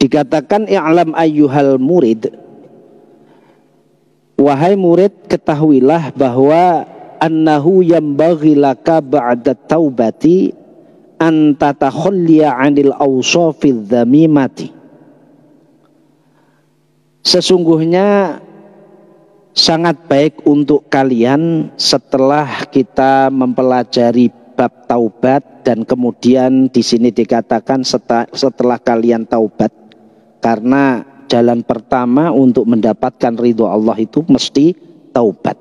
Dikatakan i'lam ayyuhal murid. Wahai murid, ketahuilah bahwa annahu yambaghi laka ba'da taubati an tatakhalliya 'anil awsafiz dhamimati Sesungguhnya sangat baik untuk kalian setelah kita mempelajari bab taubat dan kemudian di sini dikatakan setelah kalian taubat karena jalan pertama untuk mendapatkan ridho Allah itu mesti taubat.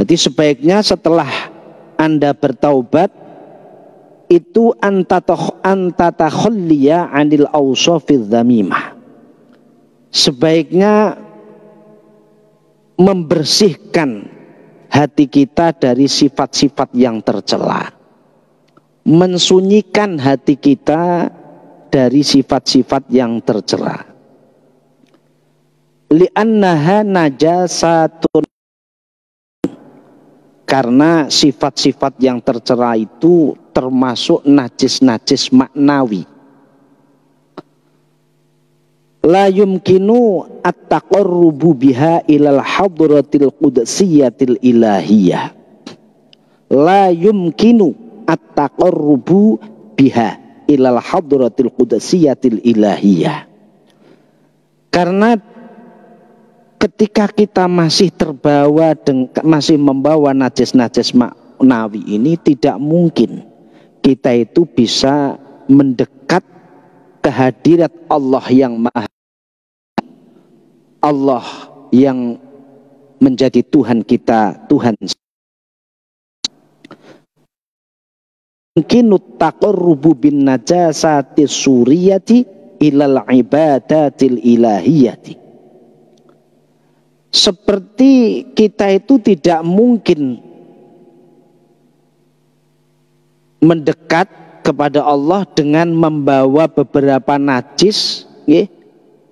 Jadi sebaiknya setelah Anda bertaubat itu antatoh antatakhalliya anil awsafiz dzamimah. Sebaiknya membersihkan hati kita dari sifat-sifat yang tercela. Mensunyikan hati kita dari sifat-sifat yang tercela. Li'annaha najasatun karena sifat-sifat yang tercela itu termasuk najis-najis maknawi. La yumkinu at-taqarrubu biha ilal hadratil qudsiyatil ilahiyah. La yumkinu at-taqarrubu biha ilal hadratil qudasiyatil ilahiyah. Karena ketika kita masih terbawa masih membawa najis-najis maknawi ini tidak mungkin kita itu bisa mendekat kehadirat Allah yang maha Allah yang menjadi Tuhan kita, Tuhan yumkinu taqarrubu bin najasati suriyati ilal ibadatil ilahiyati. Seperti kita itu tidak mungkin mendekat kepada Allah dengan membawa beberapa najis nggih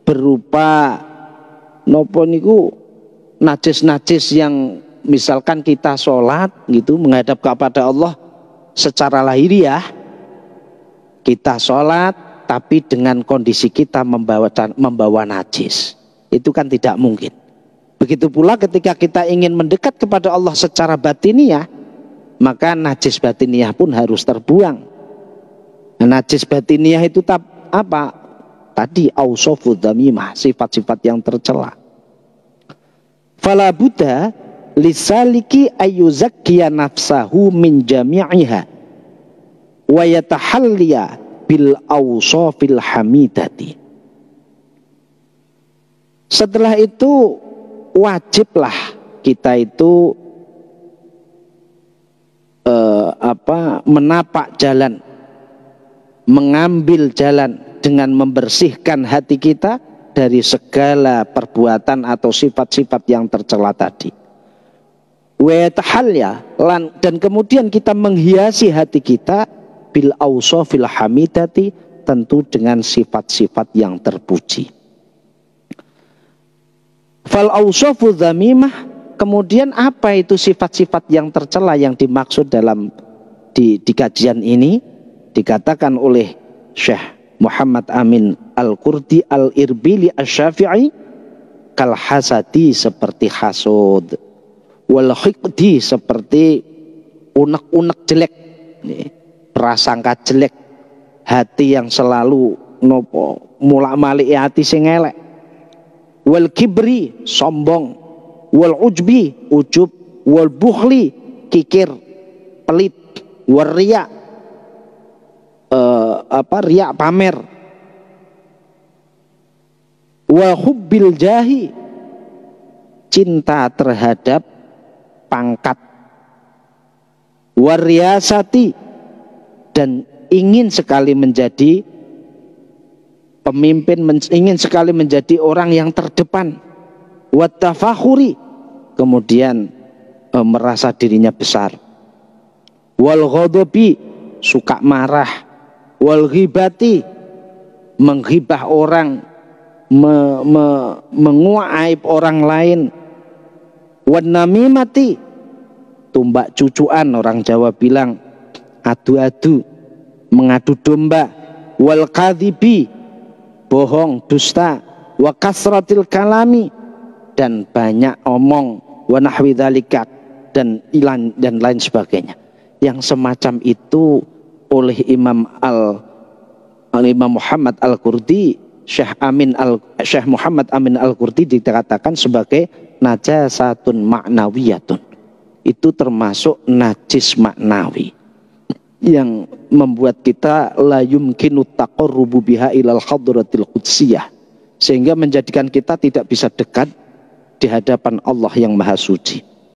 berupa nopo niku najis-najis yang misalkan kita sholat gitu menghadap kepada Allah secara lahiriah kita sholat tapi dengan kondisi kita membawa membawa najis itu kan tidak mungkin begitu pula ketika kita ingin mendekat kepada Allah secara batiniah maka najis batiniah pun harus terbuang najis batiniah itu tap, apa tadi ausofu sifat-sifat yang tercela fala buddha lisaliki ayuzakia nafsahu min jami'iha wa yatahalliya bil awsafil hamidati. Setelah itu wajiblah kita itu eh, apa menapak jalan, mengambil jalan dengan membersihkan hati kita dari segala perbuatan atau sifat-sifat yang tercela tadi lan dan kemudian kita menghiasi hati kita bil ausofil hamidati tentu dengan sifat-sifat yang terpuji. Fal ausofu kemudian apa itu sifat-sifat yang tercela yang dimaksud dalam di, di kajian ini dikatakan oleh Syekh Muhammad Amin Al-Qurdi Al-Irbili al syafii kalhasati seperti hasud wal hikdi seperti unek-unek jelek prasangka jelek hati yang selalu nopo mulak malik hati sing elek wal kibri sombong wal ujbi ujub wal buhli kikir pelit wal ria uh, eh, apa ria pamer wal hubbil jahi cinta terhadap pangkat wariasati dan ingin sekali menjadi pemimpin ingin sekali menjadi orang yang terdepan watafahuri kemudian e, merasa dirinya besar wal suka marah wal menghibah orang me, me, menguak orang lain wan mati tumbak cucuan orang Jawa bilang adu-adu mengadu domba wal kadhibi bohong dusta wa kasratil kalami dan banyak omong wa nahwi dzalika dan ilan dan lain sebagainya yang semacam itu oleh Imam Al, al Imam Muhammad Al Kurdi Syekh Amin Al Syekh Muhammad Amin Al Kurdi dikatakan sebagai najasatun maknawiyatun itu termasuk najis maknawi yang membuat kita la yumkinu taqarrubu biha ilal hadratil qudsiyah sehingga menjadikan kita tidak bisa dekat di hadapan Allah yang maha suci.